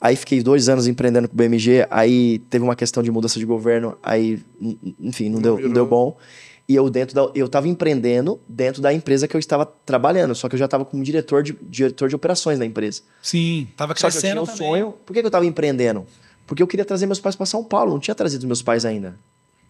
Aí fiquei dois anos empreendendo com o BMG, aí teve uma questão de mudança de governo, aí, enfim, não, não deu, não deu bom. E eu dentro da, eu estava empreendendo dentro da empresa que eu estava trabalhando, só que eu já estava como diretor de, diretor de operações da empresa. Sim, estava crescendo só que eu tinha um também. sonho. Por que, que eu estava empreendendo? Porque eu queria trazer meus pais para São Paulo, não tinha trazido meus pais ainda.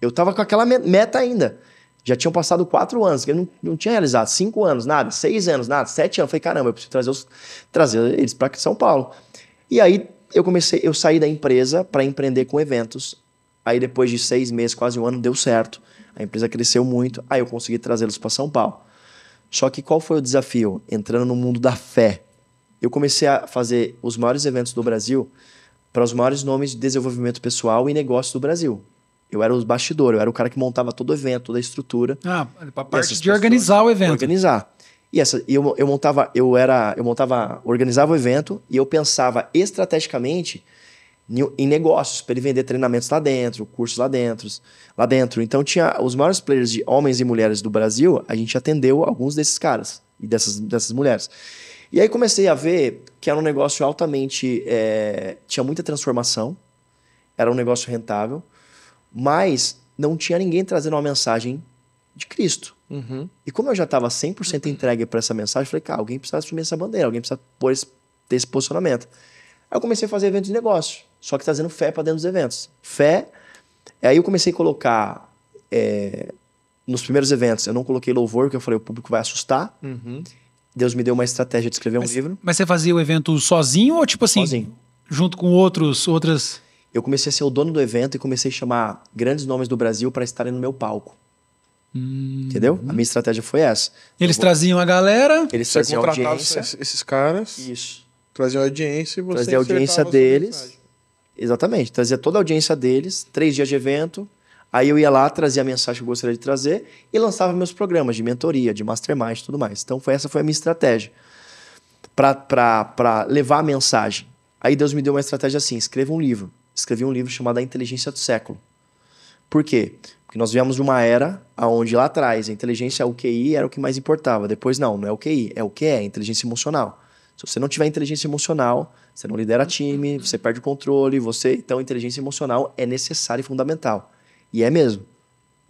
Eu estava com aquela meta ainda. Já tinham passado quatro anos, eu não, não tinha realizado. Cinco anos, nada. Seis anos, nada. Sete anos. Falei, caramba, eu preciso trazer, os, trazer eles para São Paulo. E aí eu comecei, eu saí da empresa para empreender com eventos. Aí depois de seis meses, quase um ano, deu certo. A empresa cresceu muito. Aí eu consegui trazê-los para São Paulo. Só que qual foi o desafio? Entrando no mundo da fé. Eu comecei a fazer os maiores eventos do Brasil para os maiores nomes de desenvolvimento pessoal e negócio do Brasil. Eu era o bastidor, eu era o cara que montava todo o evento, toda a estrutura. Ah, para parte de organizar o evento. Organizar. E essa, eu, eu montava, eu era, eu montava, organizava o evento e eu pensava estrategicamente em negócios para ele vender treinamentos lá dentro, cursos lá dentro, lá dentro. Então tinha os maiores players de homens e mulheres do Brasil, a gente atendeu alguns desses caras e dessas, dessas mulheres. E aí comecei a ver que era um negócio altamente, é, tinha muita transformação, era um negócio rentável, mas não tinha ninguém trazendo uma mensagem de Cristo. Uhum. E como eu já estava 100% entregue para essa mensagem, falei, cara, alguém precisa assumir essa bandeira, alguém precisa pôr esse, ter esse posicionamento. Aí eu comecei a fazer eventos de negócio, só que trazendo fé para dentro dos eventos. Fé. É, aí eu comecei a colocar. É, nos primeiros eventos, eu não coloquei louvor, porque eu falei, o público vai assustar. Uhum. Deus me deu uma estratégia de escrever mas, um livro. Mas você fazia o evento sozinho ou tipo assim? Sozinho. Junto com outros, outras. Eu comecei a ser o dono do evento e comecei a chamar grandes nomes do Brasil para estarem no meu palco. Hum. Entendeu? A minha estratégia foi essa. Eles vou... traziam a galera. Eles traziam audiência. Esses caras. Isso. Traziam a audiência e você. Trazia a audiência deles. Exatamente. Trazia toda a audiência deles, três dias de evento. Aí eu ia lá, trazia a mensagem que eu gostaria de trazer e lançava meus programas de mentoria, de mastermind e tudo mais. Então foi, essa foi a minha estratégia para levar a mensagem. Aí Deus me deu uma estratégia assim: escreva um livro. Escrevi um livro chamado A Inteligência do Século. Por quê? Porque nós viemos de uma era aonde lá atrás a inteligência, o QI era o que mais importava. Depois, não, não é o QI, é o que é, inteligência emocional. Se você não tiver inteligência emocional, você não lidera time, você perde o controle, você. Então, inteligência emocional é necessária e fundamental. E é mesmo.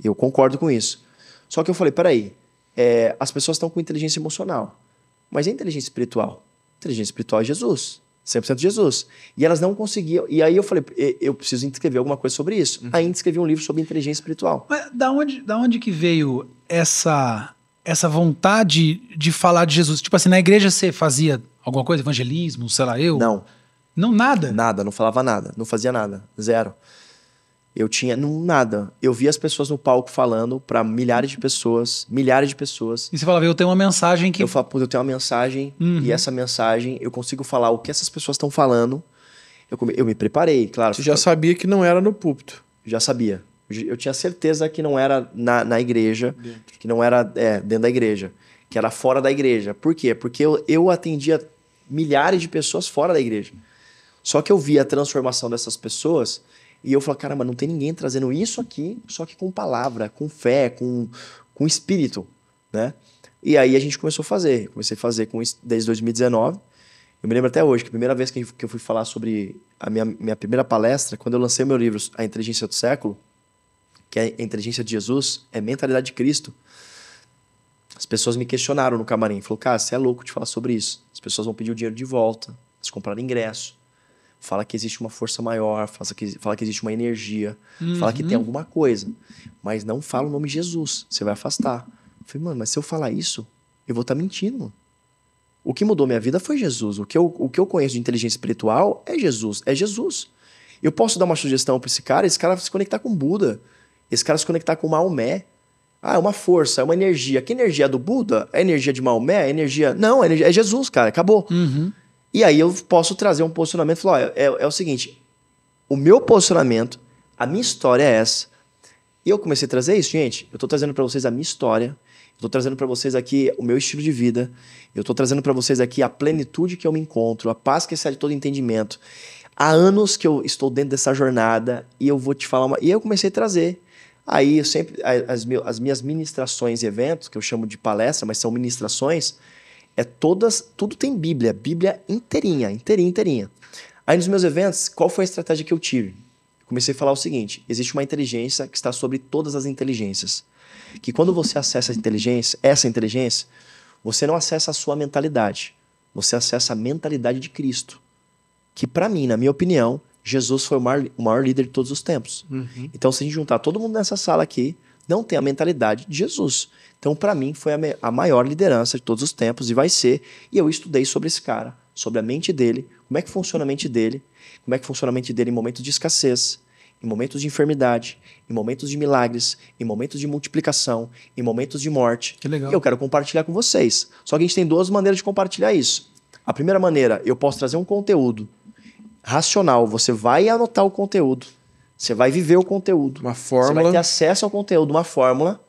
Eu concordo com isso. Só que eu falei, peraí, é, as pessoas estão com inteligência emocional. Mas é inteligência espiritual. Inteligência espiritual é Jesus. 100% Jesus. E elas não conseguiam. E aí eu falei, eu preciso escrever alguma coisa sobre isso. Uhum. Aí escrevi um livro sobre inteligência espiritual. Mas da onde, da onde que veio essa essa vontade de falar de Jesus? Tipo assim, na igreja você fazia alguma coisa, evangelismo, sei lá, eu? Não. Não nada? Nada, não falava nada, não fazia nada, zero. Eu tinha não, nada. Eu via as pessoas no palco falando para milhares de pessoas, milhares de pessoas. E você falava, eu tenho uma mensagem que. Eu falo, eu tenho uma mensagem uhum. e essa mensagem eu consigo falar o que essas pessoas estão falando. Eu, eu me preparei, claro. Você já sabia que não era no púlpito? Já sabia. Eu tinha certeza que não era na, na igreja, dentro. que não era é, dentro da igreja, que era fora da igreja. Por quê? Porque eu, eu atendia milhares de pessoas fora da igreja. Só que eu via a transformação dessas pessoas e eu falo, caramba, não tem ninguém trazendo isso aqui, só que com palavra, com fé, com, com espírito, né? E aí a gente começou a fazer. Comecei a fazer com isso desde 2019. Eu me lembro até hoje que a primeira vez que eu fui falar sobre a minha, minha primeira palestra, quando eu lancei meu livro A Inteligência do Século, que é a Inteligência de Jesus, é Mentalidade de Cristo, as pessoas me questionaram no camarim. Falou, cara, você é louco de falar sobre isso. As pessoas vão pedir o dinheiro de volta, eles compraram ingresso fala que existe uma força maior, fala que, fala que existe uma energia, uhum. fala que tem uhum. alguma coisa. Mas não fala o nome Jesus, você vai afastar. Eu falei, mano, mas se eu falar isso, eu vou estar tá mentindo. O que mudou minha vida foi Jesus. O que, eu, o que eu conheço de inteligência espiritual é Jesus. É Jesus. Eu posso dar uma sugestão para esse cara, esse cara se conectar com Buda, esse cara se conectar com Maomé. Ah, é uma força, é uma energia. Que energia é do Buda? É energia de Maomé? É energia. Não, é, energia... é Jesus, cara, acabou. Uhum. E aí eu posso trazer um posicionamento e falar: olha, é, é o seguinte, o meu posicionamento, a minha história é essa. E eu comecei a trazer isso, gente. Eu estou trazendo para vocês a minha história. estou trazendo para vocês aqui o meu estilo de vida. Eu estou trazendo para vocês aqui a plenitude que eu me encontro, a paz que excede todo entendimento. Há anos que eu estou dentro dessa jornada e eu vou te falar uma. E eu comecei a trazer. Aí eu sempre as, as minhas ministrações e eventos, que eu chamo de palestra, mas são ministrações, é todas, tudo tem Bíblia, Bíblia inteirinha, inteirinha, inteirinha. Aí nos meus eventos, qual foi a estratégia que eu tive? Comecei a falar o seguinte: existe uma inteligência que está sobre todas as inteligências. Que quando você acessa a inteligência, essa inteligência, você não acessa a sua mentalidade, você acessa a mentalidade de Cristo. Que para mim, na minha opinião, Jesus foi o maior, o maior, líder de todos os tempos. Uhum. Então, se a gente juntar todo mundo nessa sala aqui, não tem a mentalidade de Jesus. Então, para mim, foi a, a maior liderança de todos os tempos e vai ser. E eu estudei sobre esse cara, sobre a mente dele, como é que funciona a mente dele, como é que funciona a mente dele em momentos de escassez, em momentos de enfermidade, em momentos de milagres, em momentos de multiplicação, em momentos de morte. Que legal. E eu quero compartilhar com vocês. Só que a gente tem duas maneiras de compartilhar isso. A primeira maneira, eu posso trazer um conteúdo racional, você vai anotar o conteúdo. Você vai viver o conteúdo. Uma fórmula. Você vai ter acesso ao conteúdo, uma fórmula,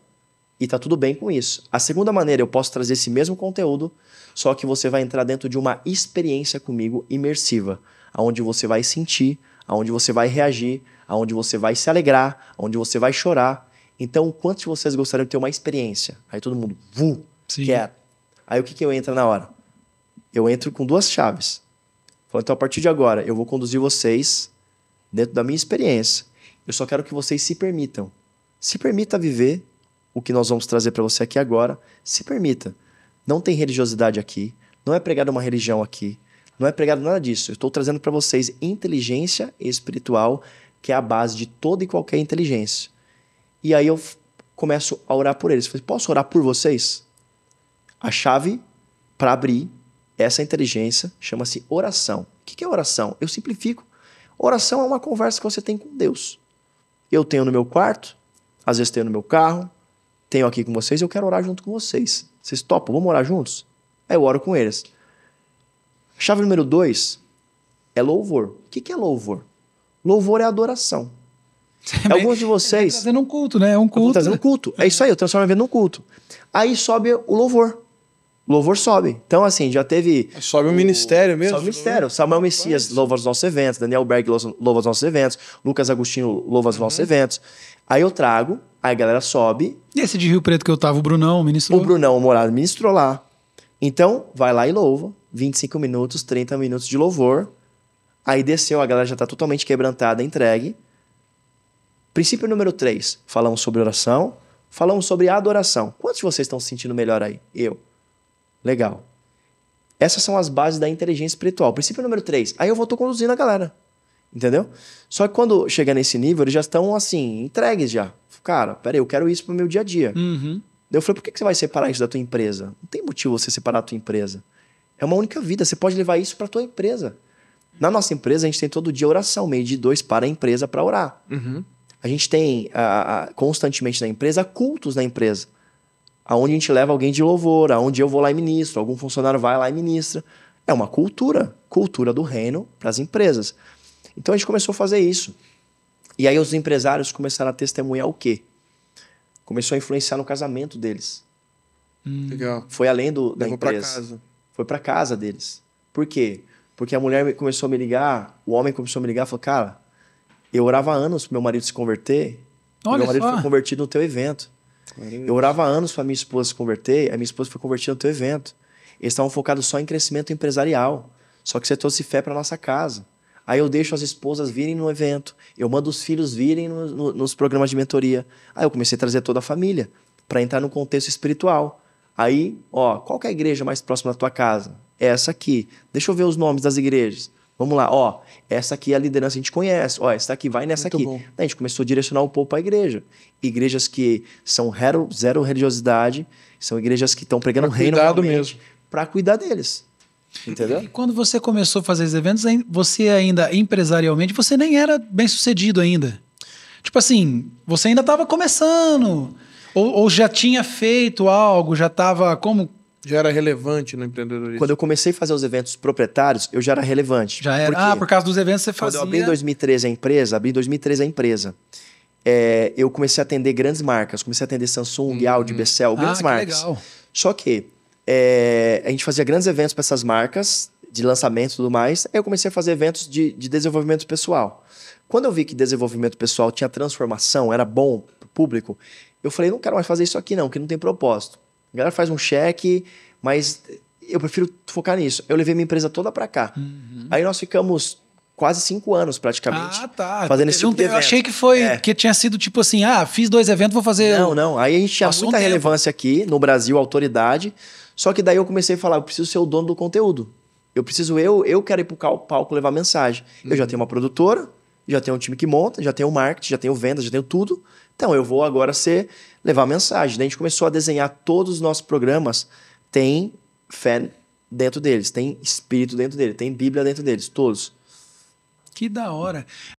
e tá tudo bem com isso. A segunda maneira, eu posso trazer esse mesmo conteúdo, só que você vai entrar dentro de uma experiência comigo imersiva, aonde você vai sentir, aonde você vai reagir, aonde você vai se alegrar, aonde você vai chorar. Então, quantos de vocês gostariam de ter uma experiência? Aí todo mundo, vu, quer. Aí o que, que eu entro na hora? Eu entro com duas chaves. então, a partir de agora, eu vou conduzir vocês dentro da minha experiência. Eu só quero que vocês se permitam. Se permita viver o que nós vamos trazer para você aqui agora. Se permita. Não tem religiosidade aqui, não é pregada uma religião aqui, não é pregado nada disso. Eu estou trazendo para vocês inteligência espiritual, que é a base de toda e qualquer inteligência. E aí eu começo a orar por eles. Falei, posso orar por vocês? A chave para abrir essa inteligência chama-se oração. O que é oração? Eu simplifico. Oração é uma conversa que você tem com Deus. Eu tenho no meu quarto, às vezes tenho no meu carro, tenho aqui com vocês, eu quero orar junto com vocês. Vocês topam? Vamos orar juntos? Aí eu oro com eles. Chave número dois é louvor. O que é louvor? Louvor é adoração. É Alguns de vocês. estão fazendo um culto, né? É um culto. Tá um culto. É isso aí, eu transformo a vida num culto. Aí sobe o louvor louvor sobe. Então, assim, já teve. Sobe o, o ministério mesmo? Sobe o ministério. Samuel Messias louva os nossos eventos, Daniel Berg louva os nossos eventos, Lucas Agostinho louva os uhum. nossos eventos. Aí eu trago, aí a galera sobe. E esse de Rio Preto que eu tava, o Brunão ministrou? O Brunão, o Morado, ministrou lá. Então, vai lá e louva. 25 minutos, 30 minutos de louvor. Aí desceu, a galera já tá totalmente quebrantada, entregue. Princípio número 3, falamos sobre oração, falamos sobre adoração. Quantos de vocês estão se sentindo melhor aí? Eu. Legal. Essas são as bases da inteligência espiritual. Princípio número 3. Aí eu vou tô conduzindo a galera. Entendeu? Só que quando chega nesse nível, eles já estão assim, entregues já. Cara, peraí, eu quero isso pro meu dia a dia. Uhum. Eu falei, por que, que você vai separar isso da tua empresa? Não tem motivo você separar a tua empresa. É uma única vida, você pode levar isso pra tua empresa. Na nossa empresa, a gente tem todo dia oração, meio de dois para a empresa para orar. Uhum. A gente tem a, a, constantemente na empresa cultos na empresa aonde a gente leva alguém de louvor, aonde eu vou lá e ministro, algum funcionário vai lá e ministra. É uma cultura, cultura do reino para as empresas. Então a gente começou a fazer isso. E aí os empresários começaram a testemunhar o quê? Começou a influenciar no casamento deles. Hum. Legal. Foi além do, da Levou empresa. Pra casa. Foi para casa deles. Por quê? Porque a mulher começou a me ligar, o homem começou a me ligar e falou: Cara, eu orava anos pro meu marido se converter. Olha meu marido só. foi convertido no teu evento. Eu orava anos para minha esposa se converter, a minha esposa foi convertida no teu evento. Eles estavam focados só em crescimento empresarial. Só que você trouxe fé para nossa casa. Aí eu deixo as esposas virem no evento, eu mando os filhos virem no, no, nos programas de mentoria. Aí eu comecei a trazer toda a família para entrar no contexto espiritual. Aí, ó, qual é a igreja mais próxima da tua casa? É essa aqui. Deixa eu ver os nomes das igrejas. Vamos lá, ó, essa aqui é a liderança a gente conhece, ó, essa aqui vai nessa Muito aqui. Bom. a gente começou a direcionar o povo para a igreja. Igrejas que são zero, religiosidade, são igrejas que estão pregando o reino. Cuidado mesmo. Para cuidar deles. Entendeu? E quando você começou a fazer os eventos, você ainda empresarialmente, você nem era bem sucedido ainda. Tipo assim, você ainda estava começando. Ou, ou, já tinha feito algo, já estava como já era relevante no empreendedorismo? Quando eu comecei a fazer os eventos proprietários, eu já era relevante. Já era. Por ah, por causa dos eventos você fazia. Quando eu abri em 2013 a empresa, abri em 2013 a empresa. É, eu comecei a atender grandes marcas, comecei a atender Samsung, hum. Audi, Bessel, ah, grandes ah, marcas. Que legal. Só que é, a gente fazia grandes eventos para essas marcas, de lançamento e tudo mais. Aí eu comecei a fazer eventos de, de desenvolvimento pessoal. Quando eu vi que desenvolvimento pessoal tinha transformação, era bom para o público, eu falei, não quero mais fazer isso aqui não, que não tem propósito. A galera faz um cheque, mas eu prefiro focar nisso. Eu levei minha empresa toda para cá. Uhum. Aí nós ficamos quase cinco anos praticamente. Ah, tá. Então fazendo esse tipo de evento. Eu achei que foi é. que tinha sido tipo assim, ah, fiz dois eventos, vou fazer. Não, não. Aí a gente tinha muita um relevância aqui no Brasil, autoridade. Só que daí eu comecei a falar, eu preciso ser o dono do conteúdo. Eu preciso eu, eu quero ir pro palco levar mensagem. Uhum. Eu já uhum. tenho uma produtora, já tenho um time que monta, já tenho marketing, já tenho vendas, já tenho tudo. Então eu vou agora ser levar mensagem. Daí a gente começou a desenhar todos os nossos programas, tem fé dentro deles, tem espírito dentro dele, tem Bíblia dentro deles, todos. Que da hora.